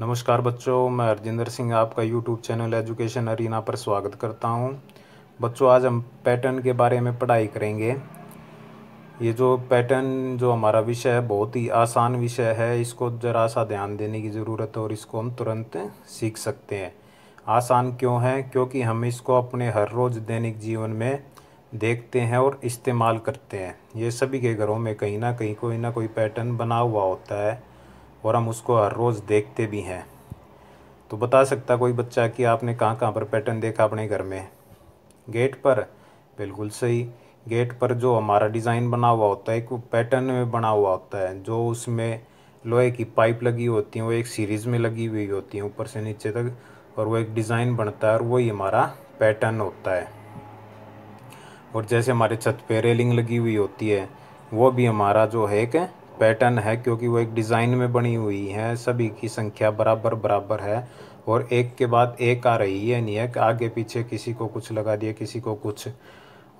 नमस्कार बच्चों मैं हरजिंदर सिंह आपका यूट्यूब चैनल एजुकेशन अरीना पर स्वागत करता हूं बच्चों आज हम पैटर्न के बारे में पढ़ाई करेंगे ये जो पैटर्न जो हमारा विषय है बहुत ही आसान विषय है इसको ज़रा सा ध्यान देने की ज़रूरत है और इसको हम तुरंत सीख सकते हैं आसान क्यों है क्योंकि हम इसको अपने हर रोज़ दैनिक जीवन में देखते हैं और इस्तेमाल करते हैं ये सभी के घरों में कहीं ना कहीं कोई ना कोई पैटर्न बना हुआ होता है और हम उसको हर रोज़ देखते भी हैं तो बता सकता कोई बच्चा कि आपने कहाँ कहाँ पर पैटर्न देखा अपने घर में गेट पर बिल्कुल सही गेट पर जो हमारा डिज़ाइन बना हुआ होता है एक पैटर्न में बना हुआ होता है जो उसमें लोहे की पाइप लगी होती है वो एक सीरीज़ में लगी हुई होती है ऊपर से नीचे तक और वो एक डिज़ाइन बनता है और वही हमारा पैटर्न होता है और जैसे हमारे छत पे रेलिंग लगी हुई होती है वो भी हमारा जो है एक पैटर्न है क्योंकि वो एक डिज़ाइन में बनी हुई है सभी की संख्या बराबर बराबर है और एक के बाद एक आ रही है नहीं है कि आगे पीछे किसी को कुछ लगा दिया किसी को कुछ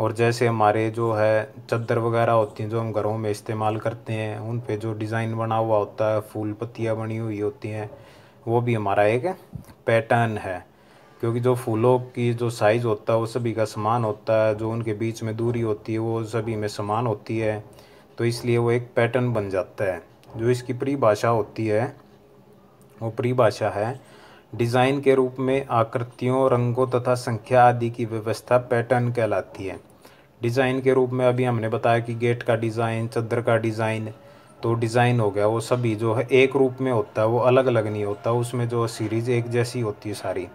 और जैसे हमारे जो है चद्दर वगैरह होती हैं जो हम घरों में इस्तेमाल करते हैं उन पे जो डिज़ाइन बना हुआ होता है फूल पत्तियाँ बनी हुई होती हैं वो भी हमारा एक पैटर्न है क्योंकि जो फूलों की जो साइज़ होता है वो सभी का समान होता है जो उनके बीच में दूरी होती है वो सभी में समान होती है तो इसलिए वो एक पैटर्न बन जाता है जो इसकी परिभाषा होती है वो परिभाषा है डिज़ाइन के रूप में आकृतियों रंगों तथा संख्या आदि की व्यवस्था पैटर्न कहलाती है डिज़ाइन के रूप में अभी हमने बताया कि गेट का डिज़ाइन चद्दर का डिज़ाइन तो डिज़ाइन हो गया वो सभी जो है एक रूप में होता है वो अलग अलग नहीं होता उसमें जो सीरीज़ एक जैसी होती है सारी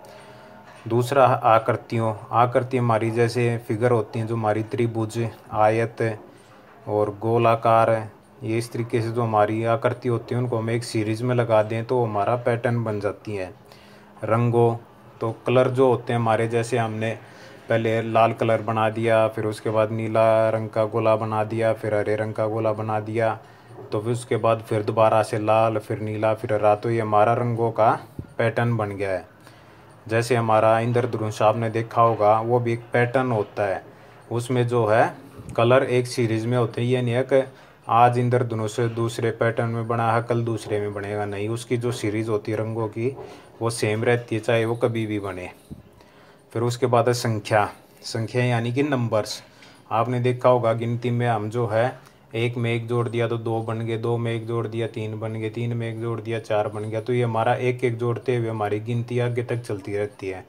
दूसरा आकृतियों आकृति हमारी जैसे फिगर होती हैं जो हमारी त्रिभुज आयत और गोलाकार है ये इस तरीके से जो हमारी आकृति होती है उनको हम एक सीरीज़ में लगा दें तो हमारा पैटर्न बन जाती है रंगों तो कलर जो होते हैं हमारे जैसे हमने पहले लाल कलर बना दिया फिर उसके बाद नीला रंग का गोला बना दिया फिर हरे रंग का गोला बना दिया तो फिर उसके बाद फिर दोबारा से लाल फिर नीला फिर हरा तो ये हमारा रंगों का पैटर्न बन गया है जैसे हमारा इंद्र साहब ने देखा होगा वो भी एक पैटर्न होता है उसमें जो है कलर एक सीरीज़ में होते हैं ये नहीं है कि आज इंदर से दूसरे पैटर्न में बना है कल दूसरे में बनेगा नहीं उसकी जो सीरीज़ होती है रंगों की वो सेम रहती है चाहे वो कभी भी बने फिर उसके बाद है संख्या संख्या यानी कि नंबर्स आपने देखा होगा गिनती में हम जो है एक में एक जोड़ दिया तो दो बन गए दो में एक जोड़ दिया तीन बन गए तीन में एक जोड़ दिया चार बन गया तो ये हमारा एक एक जोड़ते हुए हमारी गिनती आगे तक चलती रहती है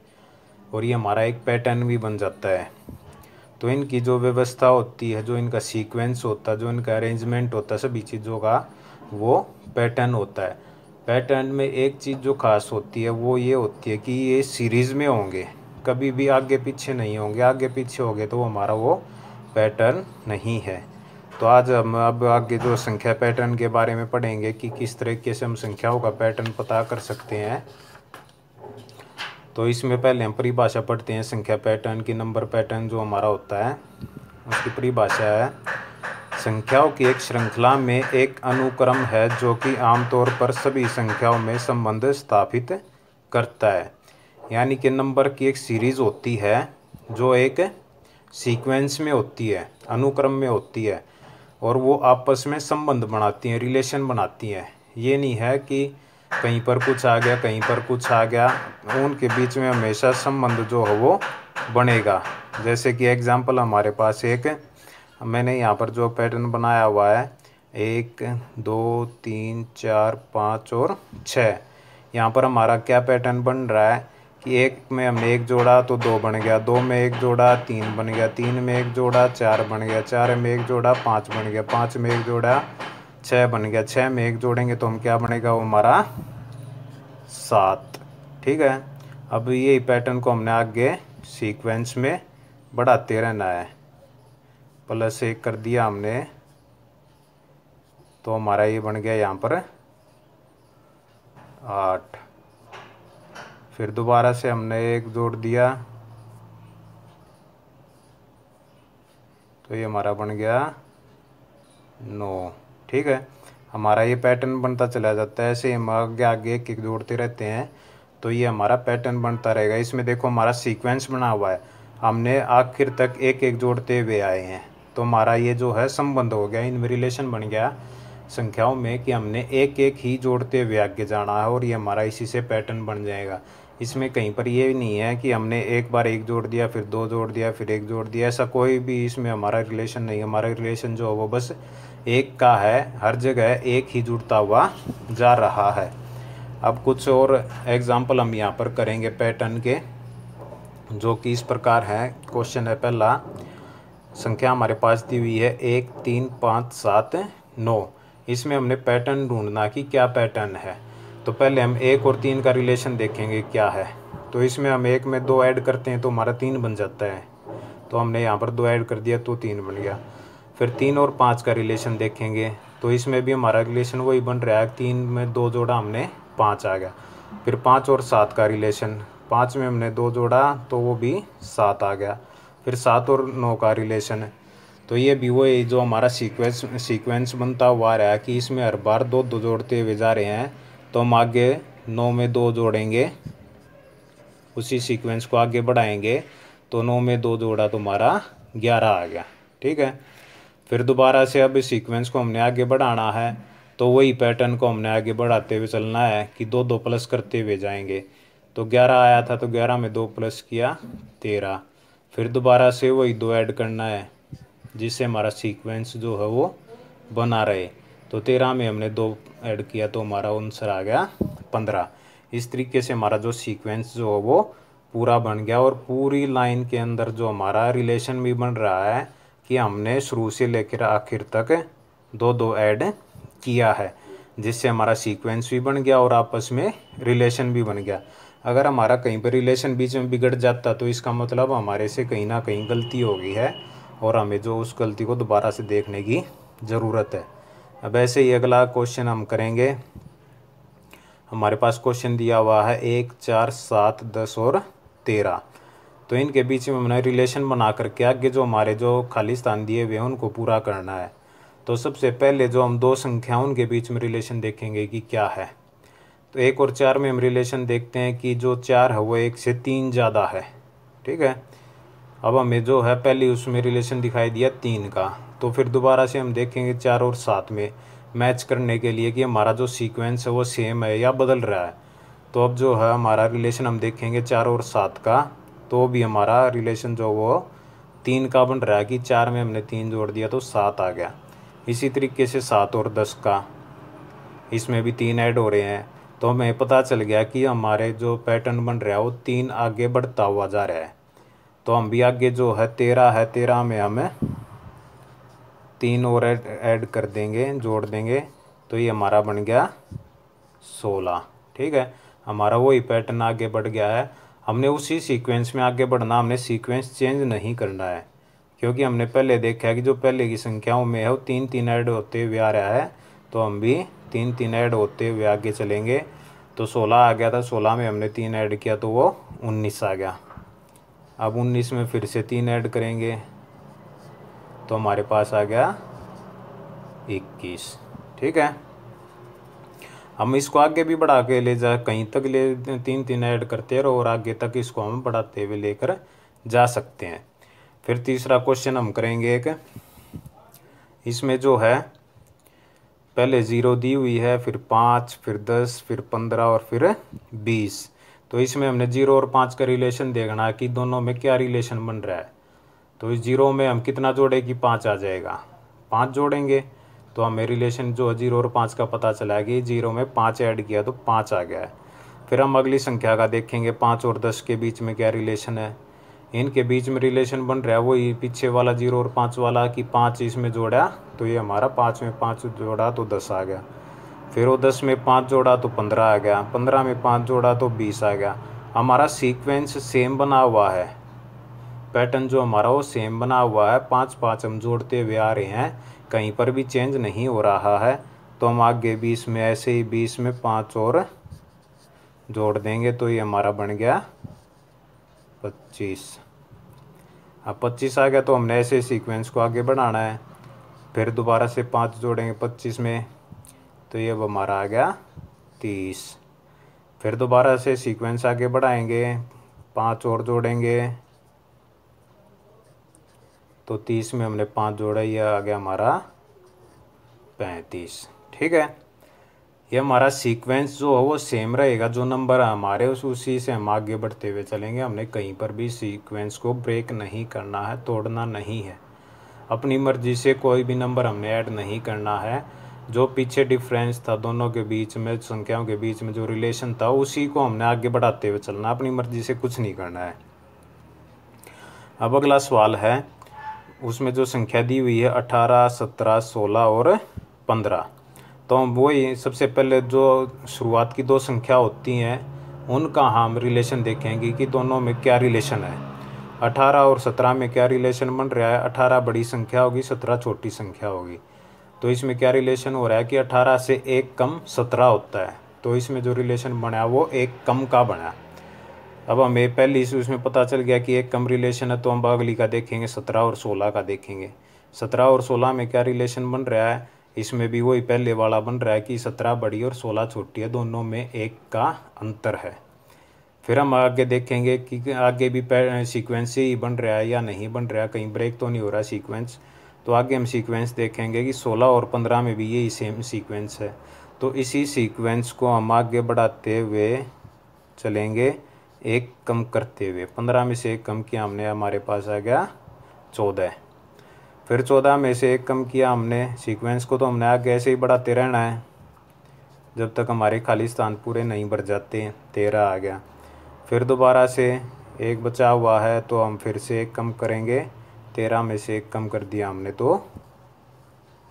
और ये हमारा एक पैटर्न भी बन जाता है तो इनकी जो व्यवस्था होती है जो इनका सीक्वेंस होता है जो इनका अरेंजमेंट होता है सभी चीज़ों का वो पैटर्न होता है पैटर्न में एक चीज़ जो खास होती है वो ये होती है कि ये सीरीज़ में होंगे कभी भी आगे पीछे नहीं होंगे आगे पीछे होंगे तो वो हमारा वो पैटर्न नहीं है तो आज हम अब आगे जो संख्या पैटर्न के बारे में पढ़ेंगे कि किस तरीके से हम संख्याओं का पैटर्न पता कर सकते हैं तो इसमें पहले हम परिभाषा पढ़ते हैं संख्या पैटर्न की नंबर पैटर्न जो हमारा होता है उसकी परिभाषा है संख्याओं की एक श्रृंखला में एक अनुक्रम है जो कि आमतौर पर सभी संख्याओं में संबंध स्थापित करता है यानी कि नंबर की एक सीरीज़ होती है जो एक सीक्वेंस में होती है अनुक्रम में होती है और वो आपस में संबंध बनाती हैं रिलेशन बनाती हैं ये नहीं है कि कहीं पर कुछ आ गया कहीं पर कुछ आ गया उनके बीच में हमेशा संबंध जो है वो बनेगा जैसे कि एग्जाम्पल हमारे पास एक मैंने यहाँ पर जो पैटर्न बनाया हुआ है एक दो तीन चार पाँच और छः यहाँ पर हमारा क्या पैटर्न बन रहा है कि एक में हमने एक जोड़ा तो दो बन गया दो में एक जोड़ा तीन बन गया तीन में एक जोड़ा चार बन गया चार में एक जोड़ा पाँच बन गया पाँच में एक जोड़ा छः बन गया छः में एक जोड़ेंगे तो हम क्या बनेगा वो हमारा सात ठीक है अब ये पैटर्न को हमने आगे सीक्वेंस में बढ़ाते रहना है प्लस एक कर दिया हमने तो हमारा ये बन गया यहाँ पर आठ फिर दोबारा से हमने एक जोड़ दिया तो ये हमारा बन गया नौ ठीक है हमारा ये पैटर्न बनता चला जाता है ऐसे हम आगे आगे एक एक दौड़ते रहते हैं तो ये हमारा पैटर्न बनता रहेगा इसमें देखो हमारा सीक्वेंस बना हुआ है हमने आखिर तक एक एक जोड़ते हुए आए हैं तो हमारा ये जो है संबंध हो गया इनमें रिलेशन बन गया संख्याओं में कि हमने एक एक ही जोड़ते हुए आगे जाना है और ये हमारा इसी से पैटर्न बन जाएगा इसमें कहीं पर ये नहीं है कि हमने एक बार एक जोड़ दिया फिर दो जोड़ दिया फिर एक जोड़ दिया ऐसा कोई भी इसमें हमारा रिलेशन नहीं हमारा रिलेशन जो है वो बस एक का है हर जगह एक ही जुड़ता हुआ जा रहा है अब कुछ और एग्जाम्पल हम यहाँ पर करेंगे पैटर्न के जो कि इस प्रकार है क्वेश्चन है पहला संख्या हमारे पास दी हुई है एक तीन पाँच सात नौ इसमें हमने पैटर्न ढूंढना कि क्या पैटर्न है तो पहले हम एक और तीन का रिलेशन देखेंगे क्या है तो इसमें हम एक में दो ऐड करते हैं तो हमारा तीन बन जाता है तो हमने यहाँ पर दो ऐड कर दिया तो तीन बन गया फिर तीन और पाँच का रिलेशन देखेंगे तो इसमें भी हमारा रिलेशन वही बन रहा है तीन में दो जोड़ा हमने पाँच आ गया फिर पाँच और सात का रिलेशन पाँच में हमने दो जोड़ा तो वो भी सात आ गया फिर सात और नौ का रिलेशन है तो ये भी वो जो हमारा सीक्वेंस सीक्वेंस बनता हुआ रहा है कि इसमें हर बार दो दो जोड़ते हुए जा रहे हैं तो हम आगे नौ में दो जोड़ेंगे उसी सीक्वेंस को आगे बढ़ाएंगे तो नौ में दो जोड़ा तुम्हारा तो ग्यारह आ गया ठीक है फिर दोबारा से अब इस सीक्वेंस को हमने आगे बढ़ाना है तो वही पैटर्न को हमने आगे बढ़ाते हुए चलना है कि दो दो प्लस करते हुए जाएंगे तो ग्यारह आया था तो ग्यारह में दो प्लस किया तेरह फिर दोबारा से वही दो ऐड करना है जिससे हमारा सीक्वेंस जो है वो बना रहे तो तेरह में हमने दो ऐड किया तो हमारा आंसर आ गया पंद्रह इस तरीके से हमारा जो सीक्वेंस जो है वो पूरा बन गया और पूरी लाइन के अंदर जो हमारा रिलेशन भी बन रहा है कि हमने शुरू से लेकर आखिर तक दो दो ऐड किया है जिससे हमारा सीक्वेंस भी बन गया और आपस में रिलेशन भी बन गया अगर हमारा कहीं पर रिलेशन बीच में बिगड़ जाता तो इसका मतलब हमारे से कहीं ना कहीं गलती हो गई है और हमें जो उस गलती को दोबारा से देखने की ज़रूरत है अब ऐसे ही अगला क्वेश्चन हम करेंगे हमारे पास क्वेश्चन दिया हुआ है एक चार सात दस और तेरह तो इनके बीच में हमने रिलेशन बना करके आगे जो हमारे जो खाली स्थान दिए हुए हैं उनको पूरा करना है तो सबसे पहले जो हम दो संख्या उनके बीच में रिलेशन देखेंगे कि क्या है तो एक और चार में हम रिलेशन देखते हैं कि जो चार है वो एक से तीन ज़्यादा है ठीक है अब हमें जो है पहले उसमें रिलेशन दिखाई दिया तीन का तो फिर दोबारा से हम देखेंगे चार और सात में मैच करने के लिए कि हमारा जो सीक्वेंस है वो सेम है या बदल रहा है तो अब जो है हमारा रिलेशन हम देखेंगे चार और सात का तो भी हमारा रिलेशन जो वो तीन का बन रहा है कि चार में हमने तीन जोड़ दिया तो सात आ गया इसी तरीके से सात और दस का इसमें भी तीन ऐड हो रहे हैं तो हमें पता चल गया कि हमारे जो पैटर्न बन रहा है वो तीन आगे बढ़ता हुआ जा रहा है तो हम भी आगे जो है तेरह है तेरह में हमें तीन और ऐड ऐड कर देंगे जोड़ देंगे तो ये हमारा बन गया सोलह ठीक है हमारा वही पैटर्न आगे बढ़ गया है हमने उसी सीक्वेंस में आगे बढ़ना हमने सीक्वेंस चेंज नहीं करना है क्योंकि हमने पहले देखा है कि जो पहले की संख्याओं में है वो तीन तीन ऐड होते हुए आ रहा है तो हम भी तीन तीन ऐड होते हुए आगे चलेंगे तो सोलह आ गया था सोलह में हमने तीन ऐड किया तो वो उन्नीस आ गया अब उन्नीस में फिर से तीन ऐड करेंगे तो हमारे पास आ गया इक्कीस ठीक है हम इसको आगे भी बढ़ा के ले जा कहीं तक ले तीन तीन ऐड करते रहो और आगे तक इसको हम बढ़ाते हुए लेकर जा सकते हैं फिर तीसरा क्वेश्चन हम करेंगे एक इसमें जो है पहले ज़ीरो दी हुई है फिर पाँच फिर दस फिर पंद्रह और फिर बीस तो इसमें हमने जीरो और पाँच का रिलेशन देखना है कि दोनों में क्या रिलेशन बन रहा है तो इस जीरो में हम कितना जोड़े कि पाँच आ जाएगा पाँच जोड़ेंगे तो हमें रिलेशन जो है जीरो और पाँच का पता चला कि जीरो में पाँच ऐड किया तो पाँच आ गया है फिर हम अगली संख्या का देखेंगे पाँच और दस के बीच में क्या रिलेशन है इनके बीच में रिलेशन बन रहा है वही पीछे वाला जीरो और पाँच वाला कि पाँच इसमें जोड़ा तो ये हमारा पाँच में पाँच जोड़ा तो दस आ गया फिर वो दस में पाँच जोड़ा तो पंद्रह आ गया पंद्रह में पाँच जोड़ा तो बीस आ गया हमारा सीक्वेंस सेम बना हुआ है पैटर्न जो हमारा वो सेम बना हुआ है पाँच पाँच हम जोड़ते हुए आ रहे हैं कहीं पर भी चेंज नहीं हो रहा है तो हम आगे बीस में ऐसे ही बीस में पाँच और जोड़ देंगे तो ये हमारा बन गया पच्चीस अब पच्चीस आ गया तो हमने ऐसे सीक्वेंस को आगे बढ़ाना है फिर दोबारा से पाँच जोड़ेंगे पच्चीस में तो ये अब हमारा आ गया तीस फिर दोबारा से सीक्वेंस आगे बढ़ाएंगे पाँच और जोड़ेंगे तो तीस में हमने पाँच जोड़ा ये आ गया हमारा पैंतीस ठीक है ये हमारा सीक्वेंस जो है वो सेम रहेगा जो नंबर है हमारे उस उसी से हम आगे बढ़ते हुए चलेंगे हमने कहीं पर भी सीक्वेंस को ब्रेक नहीं करना है तोड़ना नहीं है अपनी मर्जी से कोई भी नंबर हमने ऐड नहीं करना है जो पीछे डिफरेंस था दोनों के बीच में संख्याओं के बीच में जो रिलेशन था उसी को हमने आगे बढ़ाते हुए चलना अपनी मर्जी से कुछ नहीं करना है अब अगला सवाल है उसमें जो संख्या दी हुई है अठारह सत्रह सोलह और पंद्रह तो हम वही सबसे पहले जो शुरुआत की दो संख्या होती हैं उनका हम रिलेशन देखेंगे कि दोनों में क्या रिलेशन है अठारह और सत्रह में क्या रिलेशन बन रहा है अठारह बड़ी संख्या होगी सत्रह छोटी संख्या होगी तो इसमें क्या रिलेशन हो रहा है कि अठारह से एक कम सत्रह होता है तो इसमें जो रिलेशन बना वो एक कम का बना अब हमें पहली से उसमें पता चल गया कि एक कम रिलेशन है तो हम अगली का देखेंगे सत्रह और सोलह का देखेंगे सत्रह और सोलह में क्या रिलेशन बन रहा है इसमें भी वही पहले वाला बन रहा है कि सत्रह बड़ी और सोलह छोटी है दोनों में एक का अंतर है फिर हम आगे देखेंगे कि आगे भी सीक्वेंस ही बन रहा है या नहीं बन रहा कहीं ब्रेक तो नहीं हो रहा सीक्वेंस तो आगे हम सीक्वेंस देखेंगे कि 16 और 15 में भी यही सेम सीक्वेंस है तो इसी सीक्वेंस को हम आगे बढ़ाते हुए चलेंगे एक कम करते हुए पंद्रह में से एक कम किया हमने हमारे पास आ गया चौदह फिर चौदह में से एक कम किया हमने सीक्वेंस को तो हमने आगे ऐसे ही बढ़ाते रहना है जब तक हमारे खाली स्थान पूरे नहीं भर जाते तेरह आ गया फिर दोबारा से एक बचा हुआ है तो हम फिर से एक कम करेंगे तेरह में से एक कम कर दिया हमने तो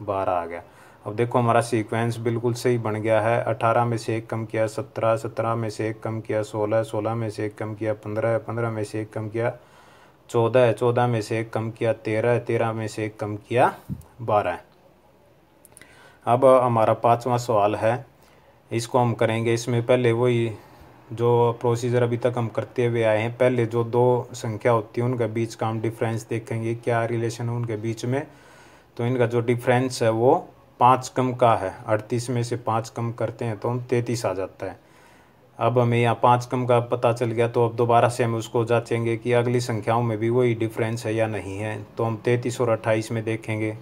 बारह आ गया अब देखो हमारा सीक्वेंस बिल्कुल सही बन गया है अठारह में से एक कम किया सत्रह सत्रह में से एक कम किया सोलह सोलह में से एक कम किया पंद्रह पंद्रह में से एक कम किया चौदह चौदह में से एक कम किया तेरह तेरह में से एक कम किया बारह अब हमारा पाँचवा सवाल है इसको हम करेंगे इसमें पहले वही जो प्रोसीजर अभी तक हम करते हुए आए हैं पहले जो दो संख्या होती है उनके बीच का हम डिफरेंस देखेंगे क्या रिलेशन है उनके बीच में तो इनका जो डिफरेंस है वो पाँच कम का है अड़तीस में से पाँच कम करते हैं तो हम तैंतीस आ जाता है अब हमें यहाँ पाँच कम का पता चल गया तो अब दोबारा से हम उसको जाँचेंगे कि अगली संख्याओं में भी वही डिफरेंस है या नहीं है तो हम तैंतीस और अट्ठाईस में देखेंगे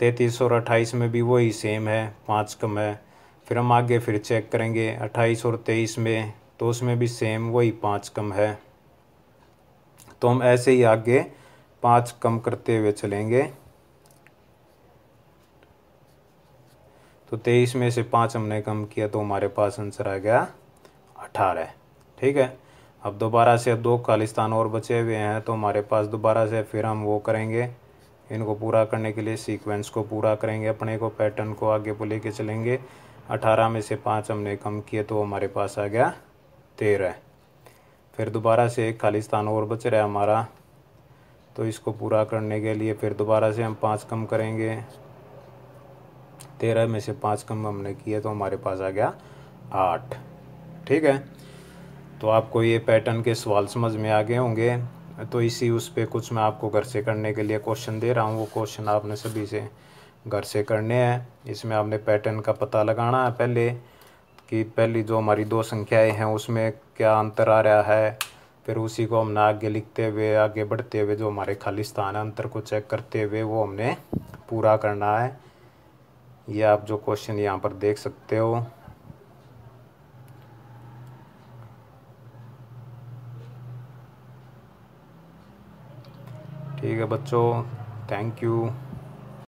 तैंतीस और अट्ठाईस में भी वही सेम है पाँच कम है फिर हम आगे फिर चेक करेंगे अट्ठाईस और तेईस में तो उसमें भी सेम वही पाँच कम है तो हम ऐसे ही आगे पाँच कम करते हुए चलेंगे तो तेईस में से पाँच हमने कम किया तो हमारे पास आंसर आ गया अठारह ठीक है अब दोबारा से दो खालिस्तान और बचे हुए हैं तो हमारे पास दोबारा से फिर हम वो करेंगे इनको पूरा करने के लिए सीक्वेंस को पूरा करेंगे अपने को पैटर्न को आगे को लेके चलेंगे अठारह में से पाँच हमने कम किए तो हमारे पास आ गया तेरह फिर दोबारा से एक खालिस्तान और बच रहा है हमारा तो इसको पूरा करने के लिए फिर दोबारा से हम पाँच कम करेंगे तेरह में से पाँच कम हमने किए तो हमारे पास आ गया आठ ठीक है तो आपको ये पैटर्न के सवाल समझ में आ गए होंगे तो इसी उस पर कुछ मैं आपको घर से करने के लिए क्वेश्चन दे रहा हूँ वो क्वेश्चन आपने सभी से घर से करने हैं इसमें आपने पैटर्न का पता लगाना है पहले कि पहली जो हमारी दो संख्याएं हैं उसमें क्या अंतर आ रहा है फिर उसी को हमने आगे लिखते हुए आगे बढ़ते हुए जो हमारे खाली स्थान है अंतर को चेक करते हुए वो हमने पूरा करना है ये आप जो क्वेश्चन यहाँ पर देख सकते हो ठीक है बच्चों थैंक यू